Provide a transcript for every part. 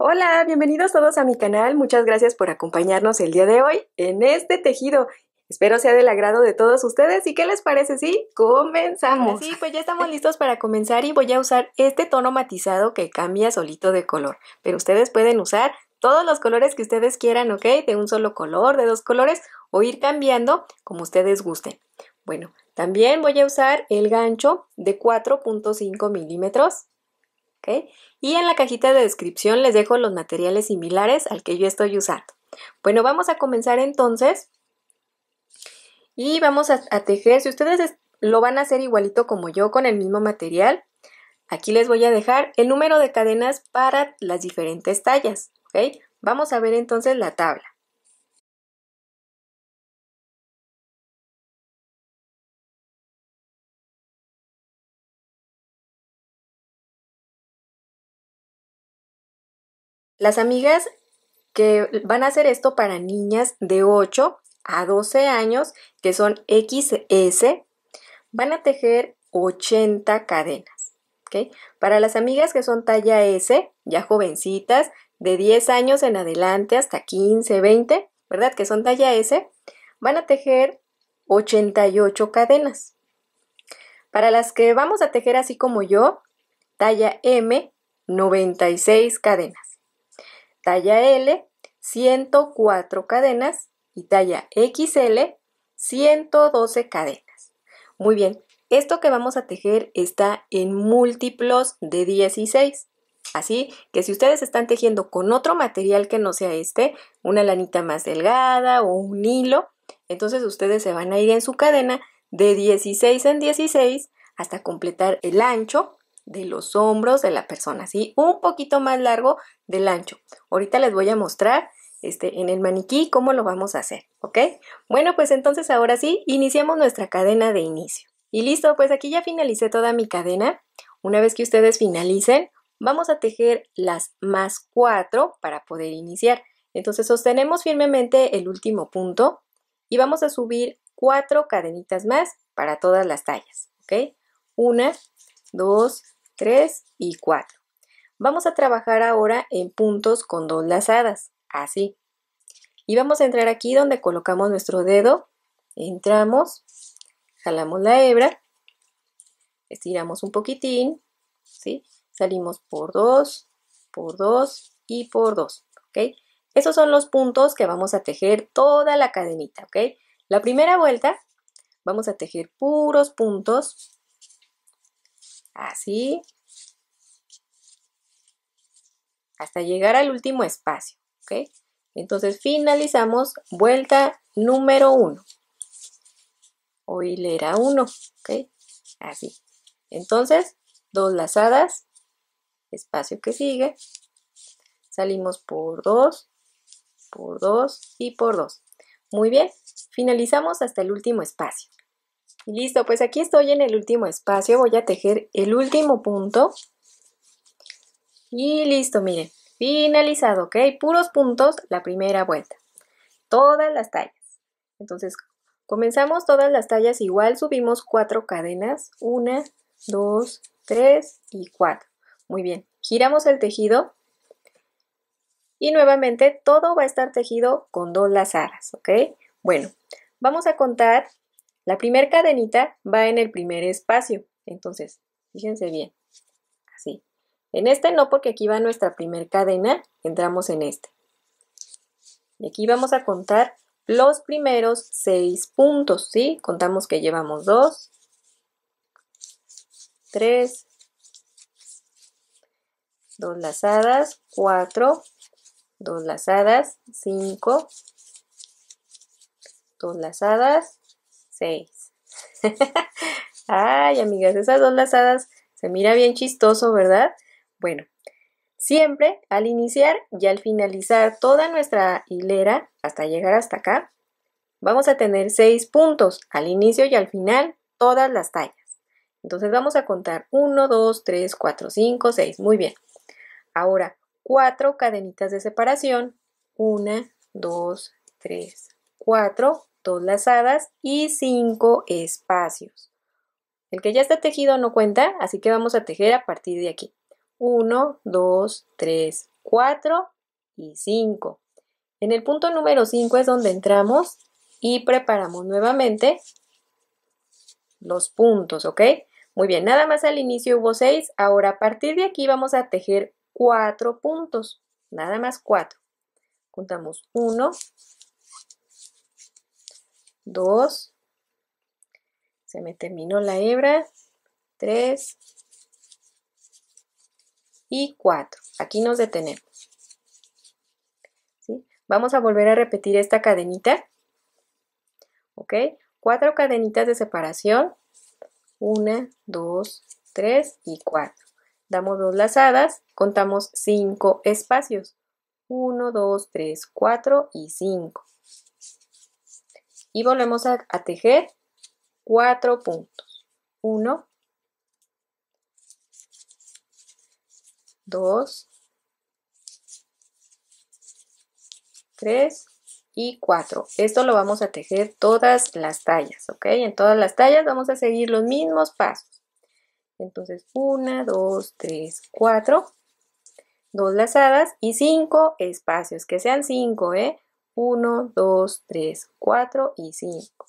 Hola, bienvenidos todos a mi canal. Muchas gracias por acompañarnos el día de hoy en este tejido. Espero sea del agrado de todos ustedes y qué les parece si sí, comenzamos. Sí, pues ya estamos listos para comenzar y voy a usar este tono matizado que cambia solito de color, pero ustedes pueden usar todos los colores que ustedes quieran, ¿ok? De un solo color, de dos colores o ir cambiando como ustedes gusten. Bueno, también voy a usar el gancho de 4.5 milímetros y en la cajita de descripción les dejo los materiales similares al que yo estoy usando. Bueno, vamos a comenzar entonces y vamos a, tejer. Si ustedes lo van a hacer igualito como yo con el mismo material, aquí les voy a dejar el número de cadenas para las diferentes tallas, ¿ok? Vamos a ver entonces la tabla. Las amigas que van a hacer esto para niñas de 8 a 12 años, que son XS, van a tejer 80 cadenas. ¿okay? Para las amigas que son talla S, ya jovencitas, de 10 años en adelante hasta 15, 20, ¿verdad? Que son talla S, van a tejer 88 cadenas. Para las que vamos a tejer así como yo, talla M, 96 cadenas talla L 104 cadenas y talla XL 112 cadenas. Muy bien, esto que vamos a tejer está en múltiplos de 16. Así que si ustedes están tejiendo con otro material que no sea este, una lanita más delgada o un hilo, entonces ustedes se van a ir en su cadena de 16 en 16 hasta completar el ancho de los hombros de la persona, ¿sí? Un poquito más largo del ancho. Ahorita les voy a mostrar este, en el maniquí cómo lo vamos a hacer, ¿ok? Bueno, pues entonces ahora sí, iniciamos nuestra cadena de inicio. Y listo, pues aquí ya finalicé toda mi cadena. Una vez que ustedes finalicen, vamos a tejer las más cuatro para poder iniciar. Entonces sostenemos firmemente el último punto y vamos a subir cuatro cadenitas más para todas las tallas, ¿ok? Una, dos, 3 y 4. Vamos a trabajar ahora en puntos con dos lazadas, así. Y vamos a entrar aquí donde colocamos nuestro dedo, entramos, jalamos la hebra, estiramos un poquitín, ¿sí? Salimos por 2, por 2 y por 2, ¿ok? Esos son los puntos que vamos a tejer toda la cadenita, ¿ok? La primera vuelta vamos a tejer puros puntos Así. Hasta llegar al último espacio. ¿Ok? Entonces finalizamos vuelta número 1. O hilera uno, ¿Ok? Así. Entonces, dos lazadas. Espacio que sigue. Salimos por 2, por 2 y por dos. Muy bien, finalizamos hasta el último espacio listo, pues aquí estoy en el último espacio, voy a tejer el último punto. Y listo, miren, finalizado, ¿ok? Puros puntos la primera vuelta. Todas las tallas. Entonces, comenzamos todas las tallas igual, subimos cuatro cadenas, una, dos, tres y cuatro. Muy bien, giramos el tejido y nuevamente todo va a estar tejido con dos lazadas, ¿ok? Bueno, vamos a contar la primera cadenita va en el primer espacio. Entonces, fíjense bien. Así. En este no, porque aquí va nuestra primera cadena, entramos en este. Y aquí vamos a contar los primeros seis puntos, ¿sí? Contamos que llevamos dos, tres, dos lazadas, cuatro, dos lazadas, cinco, dos lazadas, 6 Ay, amigas, esas dos lazadas se mira bien chistoso, ¿verdad? Bueno, siempre al iniciar y al finalizar toda nuestra hilera hasta llegar hasta acá, vamos a tener seis puntos al inicio y al final todas las tallas. Entonces vamos a contar 1, 2, 3, 4, 5, 6. Muy bien. Ahora, cuatro cadenitas de separación. 1, 2, 3, 4 dos lazadas y cinco espacios. El que ya está tejido no cuenta, así que vamos a tejer a partir de aquí. 1, 2, 3, 4 y 5. En el punto número 5 es donde entramos y preparamos nuevamente los puntos, ¿ok? Muy bien, nada más al inicio hubo 6, ahora a partir de aquí vamos a tejer 4 puntos, nada más 4. Contamos 1, 2, se me terminó la hebra, 3 y 4. Aquí nos detenemos. ¿Sí? Vamos a volver a repetir esta cadenita. ¿Ok? Cuatro cadenitas de separación. 1, 2, 3 y 4. Damos dos lazadas, contamos 5 espacios. 1, 2, 3, 4 y 5 y volvemos a, tejer cuatro puntos. 1, 2, 3 y 4. Esto lo vamos a tejer todas las tallas, ¿ok? En todas las tallas vamos a seguir los mismos pasos. Entonces 1, 2, 3, 4, 2 lazadas y 5 espacios, que sean 5, ¿eh? 1, 2, 3, 4 y 5.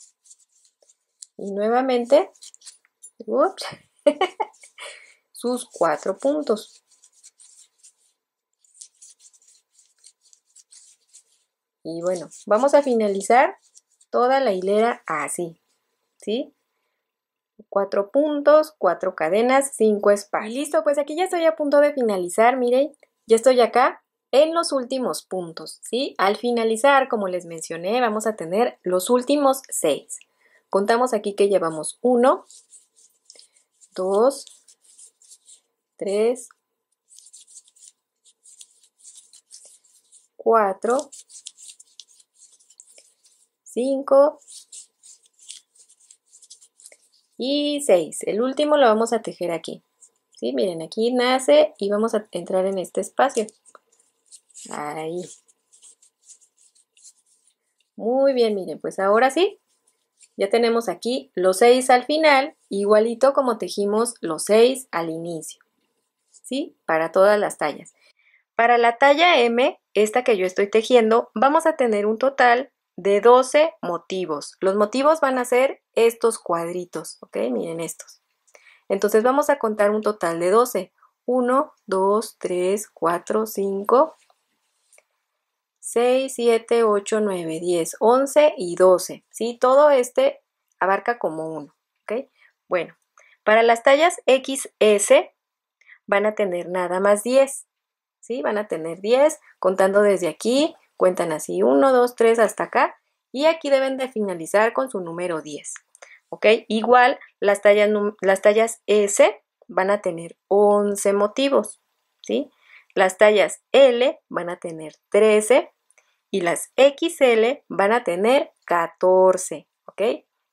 Y nuevamente, sus cuatro puntos. Y bueno, vamos a finalizar toda la hilera así, ¿sí? Cuatro puntos, cuatro cadenas, cinco espacios. listo, pues aquí ya estoy a punto de finalizar, miren, ya estoy acá en los últimos puntos, ¿sí? Al finalizar, como les mencioné, vamos a tener los últimos seis. Contamos aquí que llevamos 1, 2, 3, 4, 5 y 6. El último lo vamos a tejer aquí. ¿sí? Miren, aquí nace y vamos a entrar en este espacio. Ahí. Muy bien, miren, pues ahora sí, ya tenemos aquí los 6 al final, igualito como tejimos los seis al inicio, ¿sí? Para todas las tallas. Para la talla M, esta que yo estoy tejiendo, vamos a tener un total de 12 motivos. Los motivos van a ser estos cuadritos, ¿ok? Miren estos. Entonces vamos a contar un total de 12. 1, 2, 3, 4, 5, 6, 7, 8, 9, 10, 11 y 12. ¿sí? Todo este abarca como uno. ¿okay? Bueno, para las tallas XS van a tener nada más 10. ¿sí? Van a tener 10 contando desde aquí, cuentan así 1, 2, 3 hasta acá y aquí deben de finalizar con su número 10. ¿ok? Igual las tallas, las tallas S van a tener 11 motivos. ¿sí? Las tallas L van a tener 13 y las XL van a tener 14, ¿ok?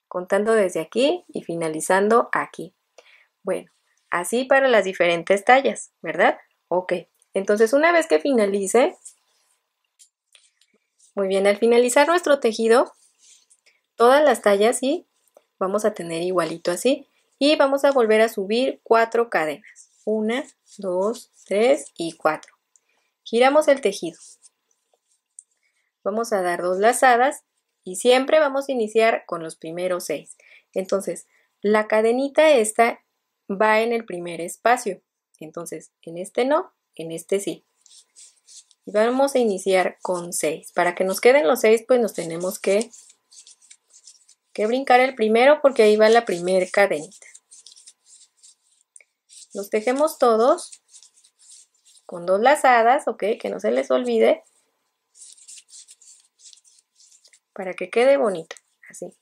Contando desde aquí y finalizando aquí. Bueno, así para las diferentes tallas, ¿verdad? Ok, entonces una vez que finalice, muy bien, al finalizar nuestro tejido, todas las tallas y vamos a tener igualito así y vamos a volver a subir cuatro cadenas. Una, dos, tres y cuatro. Giramos el tejido. Vamos a dar dos lazadas y siempre vamos a iniciar con los primeros seis. Entonces, la cadenita esta va en el primer espacio. Entonces, en este no, en este sí. Y vamos a iniciar con 6. Para que nos queden los seis, pues nos tenemos que, que brincar el primero porque ahí va la primer cadenita. Los tejemos todos con dos lazadas, ¿ok? Que no se les olvide para que quede bonito. Así.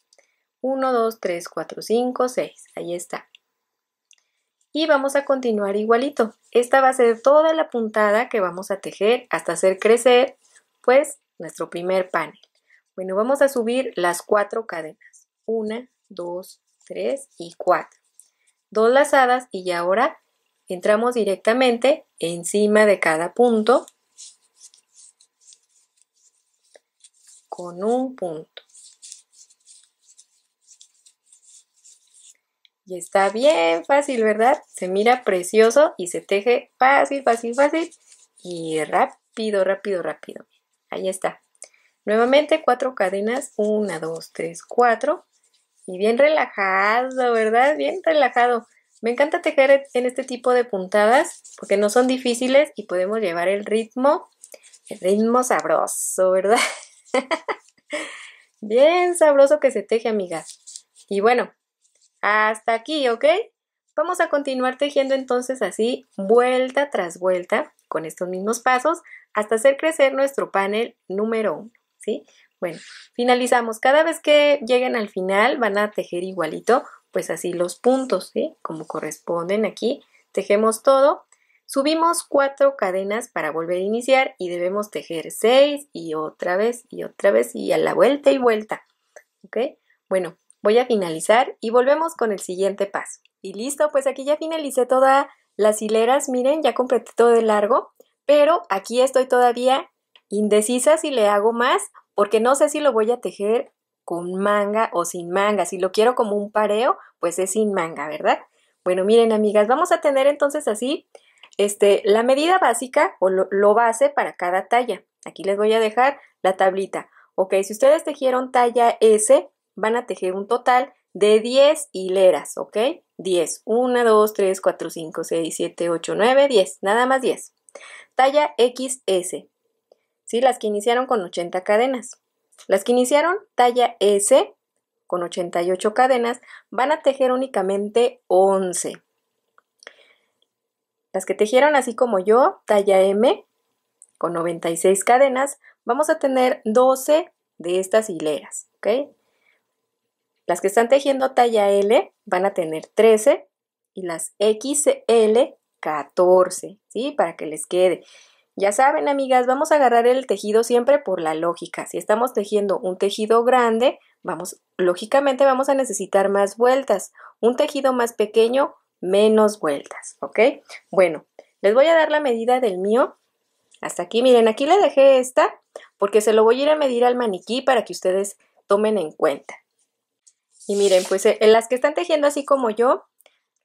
1, 2, 3, 4, 5, 6. Ahí está. Y vamos a continuar igualito. Esta va a ser toda la puntada que vamos a tejer hasta hacer crecer, pues, nuestro primer panel. Bueno, vamos a subir las cuatro cadenas. 1, 2, 3 y 4. Dos lazadas y ahora entramos directamente encima de cada punto con un punto. Y está bien fácil, ¿verdad? Se mira precioso y se teje fácil, fácil, fácil. Y rápido, rápido, rápido. Ahí está. Nuevamente cuatro cadenas. Una, dos, tres, cuatro. Y bien relajado, ¿verdad? Bien relajado. Me encanta tejer en este tipo de puntadas porque no son difíciles y podemos llevar el ritmo, el ritmo sabroso, ¿verdad? Bien sabroso que se teje, amigas. Y bueno, hasta aquí, ¿ok? Vamos a continuar tejiendo entonces así, vuelta tras vuelta, con estos mismos pasos, hasta hacer crecer nuestro panel número uno, ¿sí? Bueno, finalizamos. Cada vez que lleguen al final van a tejer igualito, pues así los puntos, ¿sí? Como corresponden aquí, tejemos todo Subimos cuatro cadenas para volver a iniciar y debemos tejer seis y otra vez y otra vez y a la vuelta y vuelta. ¿Ok? Bueno, voy a finalizar y volvemos con el siguiente paso. Y listo, pues aquí ya finalicé todas las hileras. Miren, ya completé todo el largo, pero aquí estoy todavía indecisa si le hago más porque no sé si lo voy a tejer con manga o sin manga. Si lo quiero como un pareo, pues es sin manga, ¿verdad? Bueno, miren amigas, vamos a tener entonces así este, la medida básica o lo, base para cada talla. Aquí les voy a dejar la tablita. Ok, si ustedes tejieron talla S, van a tejer un total de 10 hileras, ¿ok? 10, 1, 2, 3, 4, 5, 6, 7, 8, 9, 10, nada más 10. Talla XS, ¿sí? Las que iniciaron con 80 cadenas. Las que iniciaron talla S con 88 cadenas van a tejer únicamente 11, las que tejieron así como yo, talla M, con 96 cadenas, vamos a tener 12 de estas hileras, ¿ok? Las que están tejiendo talla L van a tener 13 y las XL 14, ¿sí? Para que les quede. Ya saben, amigas, vamos a agarrar el tejido siempre por la lógica. Si estamos tejiendo un tejido grande, vamos, lógicamente vamos a necesitar más vueltas. Un tejido más pequeño menos vueltas, ¿ok? Bueno, les voy a dar la medida del mío. Hasta aquí, miren, aquí le dejé esta porque se lo voy a ir a medir al maniquí para que ustedes tomen en cuenta. Y miren, pues eh, en las que están tejiendo así como yo,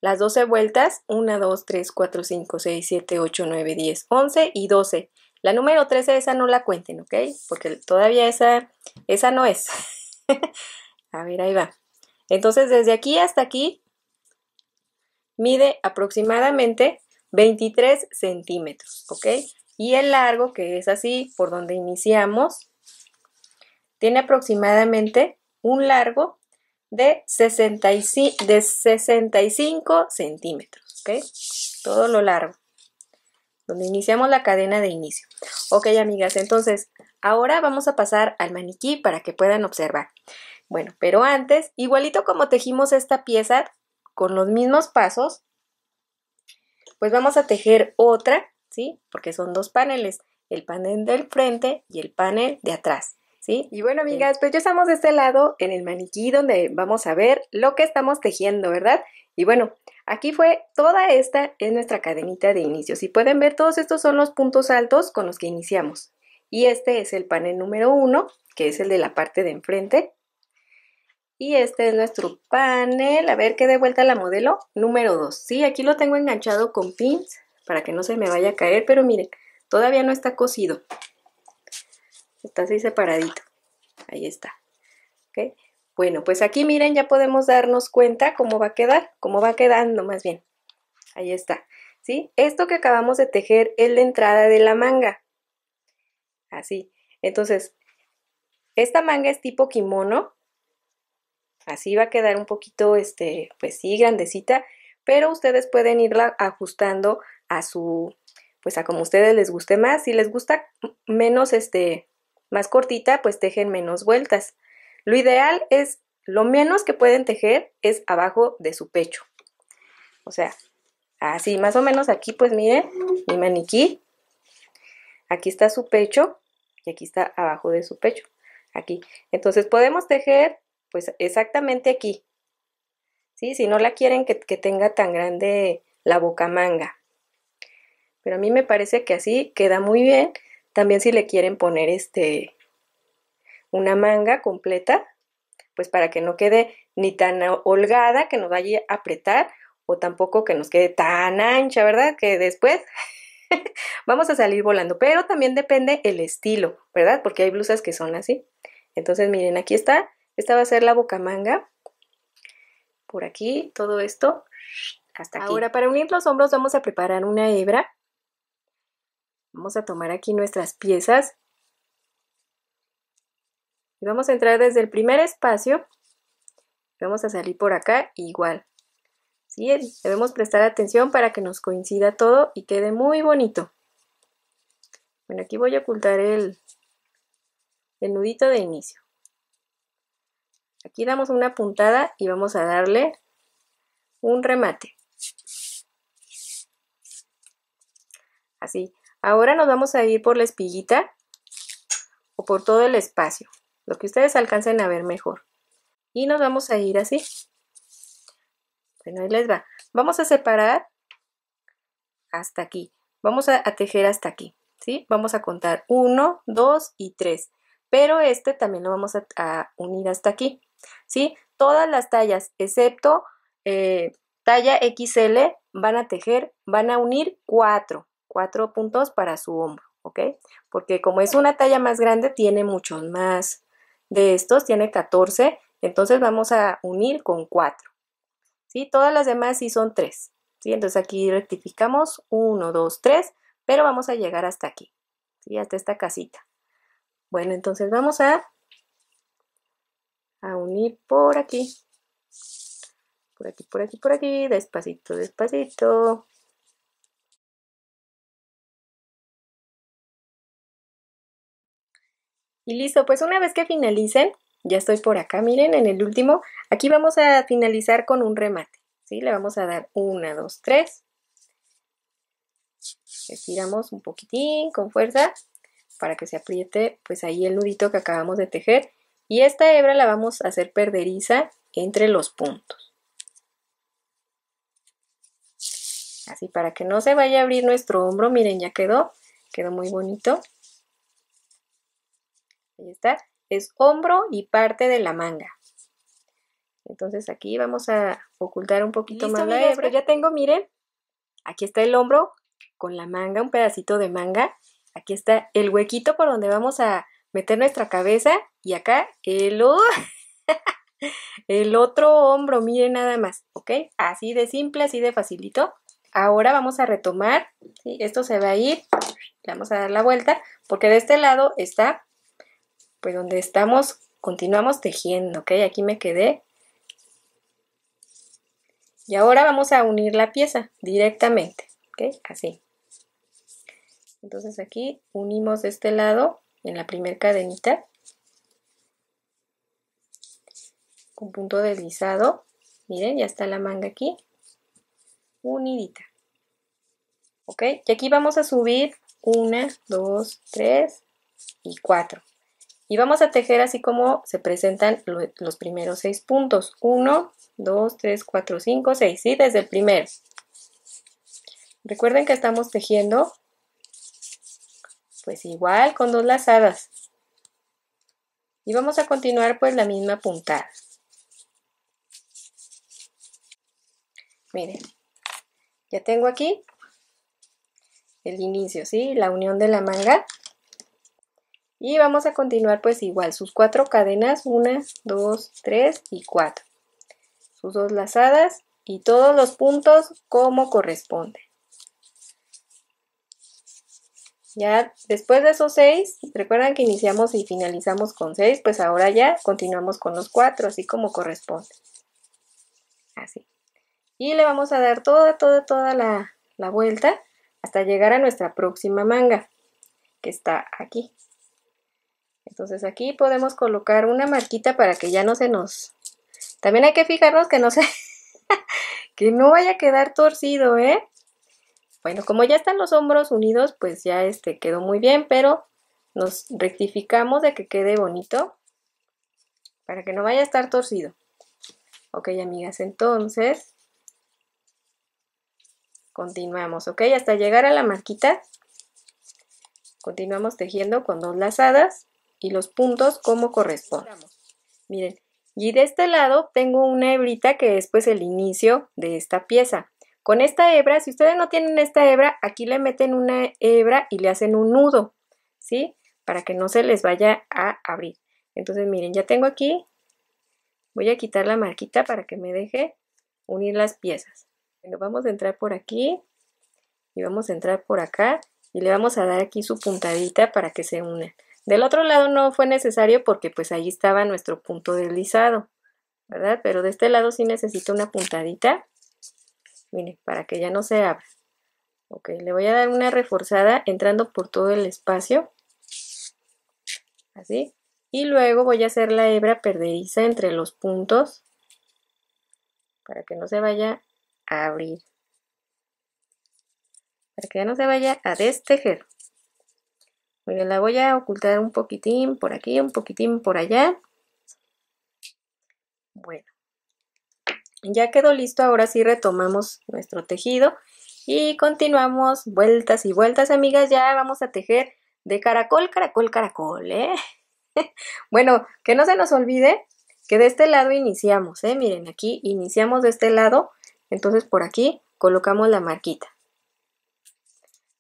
las 12 vueltas, 1, 2, 3, 4, 5, 6, 7, 8, 9, 10, 11 y 12. La número 13, esa no la cuenten, ¿ok? Porque todavía esa, esa no es. a ver, ahí va. Entonces, desde aquí hasta aquí mide aproximadamente 23 centímetros, ¿ok? Y el largo, que es así, por donde iniciamos, tiene aproximadamente un largo de 65, centímetros, ¿ok? Todo lo largo, donde iniciamos la cadena de inicio. Ok, amigas, entonces, ahora vamos a pasar al maniquí para que puedan observar. Bueno, pero antes, igualito como tejimos esta pieza, con los mismos pasos, pues vamos a tejer otra, ¿sí? Porque son dos paneles, el panel del frente y el panel de atrás. ¿Sí? Y bueno, amigas, pues ya estamos de este lado en el maniquí donde vamos a ver lo que estamos tejiendo, ¿verdad? Y bueno, aquí fue toda esta es nuestra cadenita de inicio. Si pueden ver, todos estos son los puntos altos con los que iniciamos. Y este es el panel número uno, que es el de la parte de enfrente. Y este es nuestro panel. A ver qué de vuelta la modelo número 2. Sí, aquí lo tengo enganchado con pins para que no se me vaya a caer, pero miren, todavía no está cosido. Está así separadito. Ahí está. Bueno, pues aquí miren, ya podemos darnos cuenta cómo va a quedar, cómo va quedando más bien. Ahí está. ¿Sí? Esto que acabamos de tejer es la entrada de la manga. Así. Entonces, esta manga es tipo kimono, Así va a quedar un poquito, este, pues sí, grandecita, pero ustedes pueden irla ajustando a su, pues a como ustedes les guste más. Si les gusta menos, este, más cortita, pues tejen menos vueltas. Lo ideal es, lo menos que pueden tejer es abajo de su pecho. O sea, así, más o menos aquí, pues miren, mi maniquí. Aquí está su pecho y aquí está abajo de su pecho. Aquí. Entonces podemos tejer pues exactamente aquí. ¿Sí? Si no la quieren que, tenga tan grande la boca manga Pero a mí me parece que así queda muy bien. También si le quieren poner este una manga completa, pues para que no quede ni tan holgada que nos vaya a apretar o tampoco que nos quede tan ancha, ¿verdad? Que después vamos a salir volando, pero también depende el estilo, ¿verdad? Porque hay blusas que son así. Entonces, miren, aquí está esta va a ser la bocamanga. Por aquí, todo esto hasta aquí. Ahora, para unir los hombros vamos a preparar una hebra. Vamos a tomar aquí nuestras piezas. Y vamos a entrar desde el primer espacio. Vamos a salir por acá igual. ¿Sí? Debemos prestar atención para que nos coincida todo y quede muy bonito. Bueno, aquí voy a ocultar el, el nudito de inicio. Aquí damos una puntada y vamos a darle un remate. Así. Ahora nos vamos a ir por la espiguita o por todo el espacio, lo que ustedes alcancen a ver mejor. Y nos vamos a ir así. Bueno, ahí les va. Vamos a separar hasta aquí. Vamos a, tejer hasta aquí, ¿sí? Vamos a contar 1, 2 y 3. Pero este también lo vamos a unir hasta aquí. ¿sí? Todas las tallas, excepto eh, talla XL, van a tejer, van a unir cuatro, cuatro puntos para su hombro, ¿ok? Porque como es una talla más grande, tiene muchos más de estos, tiene 14, entonces vamos a unir con cuatro, ¿sí? Todas las demás sí son tres, ¿sí? Entonces aquí rectificamos 1, 2, 3, pero vamos a llegar hasta aquí, ¿sí? Hasta esta casita. Bueno, entonces vamos a a unir por aquí. Por aquí, por aquí, por aquí. Despacito, despacito. Y listo, pues una vez que finalicen, ya estoy por acá, miren, en el último, aquí vamos a finalizar con un remate, ¿sí? Le vamos a dar una, dos, tres. Estiramos un poquitín con fuerza para que se apriete, pues ahí el nudito que acabamos de tejer y esta hebra la vamos a hacer perderiza entre los puntos. Así para que no se vaya a abrir nuestro hombro, miren ya quedó, quedó muy bonito. Ahí está, es hombro y parte de la manga. Entonces aquí vamos a ocultar un poquito más la pues hebra. ya tengo, miren, aquí está el hombro con la manga, un pedacito de manga. Aquí está el huequito por donde vamos a meter nuestra cabeza y acá el, el otro hombro, miren nada más, ¿ok? Así de simple, así de facilito. Ahora vamos a retomar, esto se va a ir, vamos a dar la vuelta, porque de este lado está, pues donde estamos, continuamos tejiendo, ¿ok? Aquí me quedé. Y ahora vamos a unir la pieza directamente, ¿ok? Así. Entonces aquí unimos este lado en la primer cadenita con punto deslizado miren ya está la manga aquí unidita ok y aquí vamos a subir 1, 2, 3 y 4. y vamos a tejer así como se presentan los primeros seis puntos 1 2 3 4 5 6 y desde el primero recuerden que estamos tejiendo pues igual con dos lazadas. Y vamos a continuar pues la misma puntada. Miren, ya tengo aquí el inicio, ¿sí? La unión de la manga. Y vamos a continuar pues igual, sus cuatro cadenas, una, dos, tres y cuatro. Sus dos lazadas y todos los puntos como corresponde. Ya después de esos seis, recuerdan que iniciamos y finalizamos con seis, pues ahora ya continuamos con los cuatro, así como corresponde. Así. Y le vamos a dar toda, toda, toda la, la vuelta hasta llegar a nuestra próxima manga, que está aquí. Entonces aquí podemos colocar una marquita para que ya no se nos... También hay que fijarnos que no se... que no vaya a quedar torcido, ¿eh? Bueno, como ya están los hombros unidos, pues ya este quedó muy bien, pero nos rectificamos de que quede bonito para que no vaya a estar torcido. Ok, amigas, entonces continuamos, ok, hasta llegar a la marquita. Continuamos tejiendo con dos lazadas y los puntos como corresponde. Miren, y de este lado tengo una hebrita que es pues el inicio de esta pieza. Con esta hebra, si ustedes no tienen esta hebra, aquí le meten una hebra y le hacen un nudo, ¿sí? Para que no se les vaya a abrir. Entonces, miren, ya tengo aquí, voy a quitar la marquita para que me deje unir las piezas. Bueno, vamos a entrar por aquí y vamos a entrar por acá y le vamos a dar aquí su puntadita para que se unan. Del otro lado no fue necesario porque pues ahí estaba nuestro punto deslizado, ¿verdad? Pero de este lado sí necesito una puntadita miren, para que ya no se abra. Ok, le voy a dar una reforzada entrando por todo el espacio. Así. Y luego voy a hacer la hebra perderiza entre los puntos para que no se vaya a abrir. Para que ya no se vaya a destejer. Miren, la voy a ocultar un poquitín por aquí, un poquitín por allá. Bueno. Ya quedó listo, ahora sí retomamos nuestro tejido y continuamos vueltas y vueltas, amigas. Ya vamos a tejer de caracol, caracol, caracol, ¿eh? bueno, que no se nos olvide que de este lado iniciamos, ¿eh? Miren, aquí iniciamos de este lado, entonces por aquí colocamos la marquita.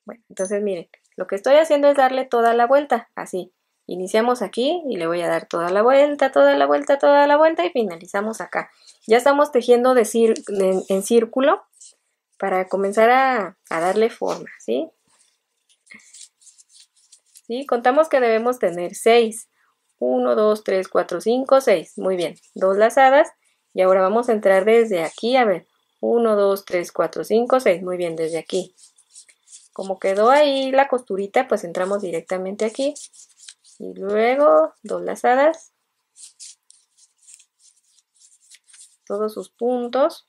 Bueno, entonces miren, lo que estoy haciendo es darle toda la vuelta, así. Iniciamos aquí y le voy a dar toda la vuelta, toda la vuelta, toda la vuelta y finalizamos acá. Ya estamos tejiendo de en, en, círculo para comenzar a, a darle forma, ¿sí? ¿Sí? Contamos que debemos tener 6. 1, 2, 3, 4, 5, 6. Muy bien, dos lazadas. Y ahora vamos a entrar desde aquí, a ver. 1, 2, 3, 4, 5, 6. Muy bien, desde aquí. Como quedó ahí la costurita, pues entramos directamente aquí. Y luego dos lazadas. todos sus puntos.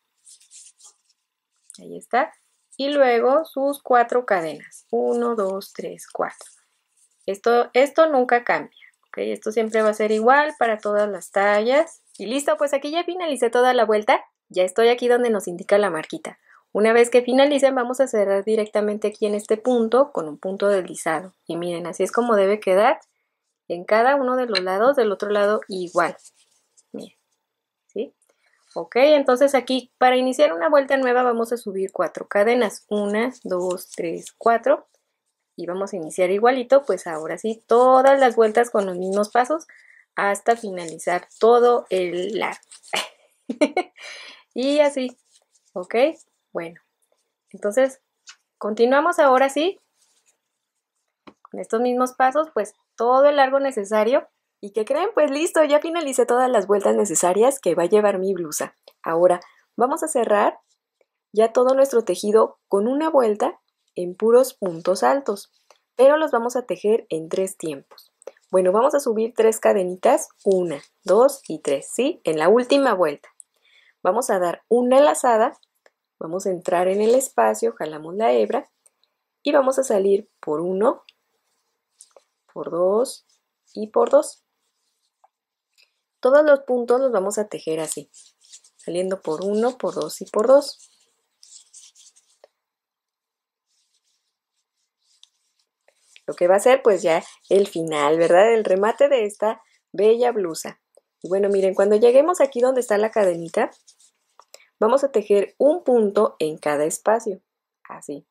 Ahí está. Y luego sus cuatro cadenas. uno, dos, tres, cuatro. Esto, esto nunca cambia. Okay, esto siempre va a ser igual para todas las tallas. Y listo, pues aquí ya finalicé toda la vuelta. Ya estoy aquí donde nos indica la marquita. Una vez que finalicen vamos a cerrar directamente aquí en este punto con un punto deslizado. Y miren, así es como debe quedar en cada uno de los lados, del otro lado igual. Ok, entonces aquí para iniciar una vuelta nueva vamos a subir cuatro cadenas. Una, dos, tres, cuatro. Y vamos a iniciar igualito, pues ahora sí, todas las vueltas con los mismos pasos hasta finalizar todo el largo. y así, ok, bueno. Entonces, continuamos ahora sí, con estos mismos pasos, pues todo el largo necesario ¿Y qué creen? Pues listo, ya finalicé todas las vueltas necesarias que va a llevar mi blusa. Ahora vamos a cerrar ya todo nuestro tejido con una vuelta en puros puntos altos, pero los vamos a tejer en tres tiempos. Bueno, vamos a subir tres cadenitas, una, dos y tres, ¿sí? En la última vuelta. Vamos a dar una lazada, vamos a entrar en el espacio, jalamos la hebra y vamos a salir por uno, por dos y por dos. Todos los puntos los vamos a tejer así, saliendo por uno, por dos y por dos. Lo que va a ser pues ya el final, ¿verdad? El remate de esta bella blusa. Y bueno, miren, cuando lleguemos aquí donde está la cadenita, vamos a tejer un punto en cada espacio, así.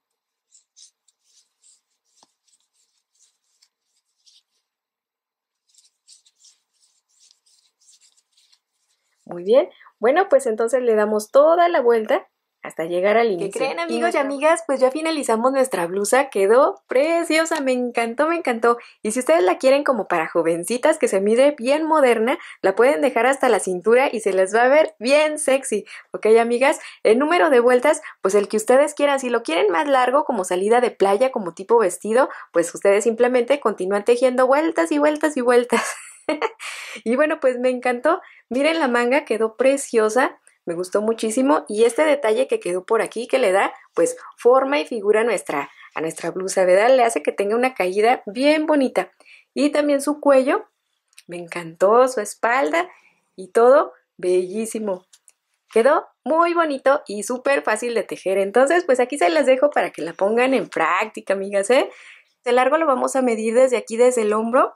Muy bien. Bueno, pues entonces le damos toda la vuelta hasta llegar al inicio. ¿Qué creen amigos y amigas? Pues ya finalizamos nuestra blusa, quedó preciosa, me encantó, me encantó. Y si ustedes la quieren como para jovencitas que se mide bien moderna, la pueden dejar hasta la cintura y se les va a ver bien sexy. ¿Ok amigas? El número de vueltas, pues el que ustedes quieran, si lo quieren más largo como salida de playa, como tipo vestido, pues ustedes simplemente continúan tejiendo vueltas y vueltas y vueltas. y bueno, pues me encantó. Miren la manga, quedó preciosa. Me gustó muchísimo y este detalle que quedó por aquí que le da pues forma y figura a nuestra, a nuestra blusa, ¿verdad? Le hace que tenga una caída bien bonita. Y también su cuello, me encantó, su espalda y todo bellísimo. Quedó muy bonito y súper fácil de tejer. Entonces, pues aquí se las dejo para que la pongan en práctica, amigas, ¿eh? De largo lo vamos a medir desde aquí, desde el hombro,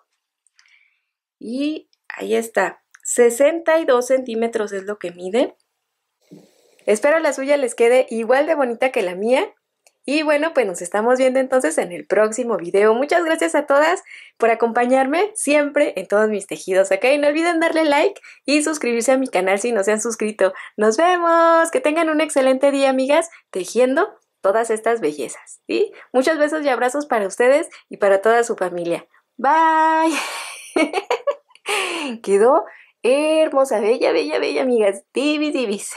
y ahí está, 62 centímetros es lo que mide. Espero la suya les quede igual de bonita que la mía. Y bueno, pues nos estamos viendo entonces en el próximo video. Muchas gracias a todas por acompañarme siempre en todos mis tejidos, ¿ok? No olviden darle like y suscribirse a mi canal si no se han suscrito. ¡Nos vemos! Que tengan un excelente día, amigas, tejiendo todas estas bellezas, y Muchos besos y abrazos para ustedes y para toda su familia. ¡Bye! Quedó hermosa, bella, bella, bella, amigas. Divis, divis.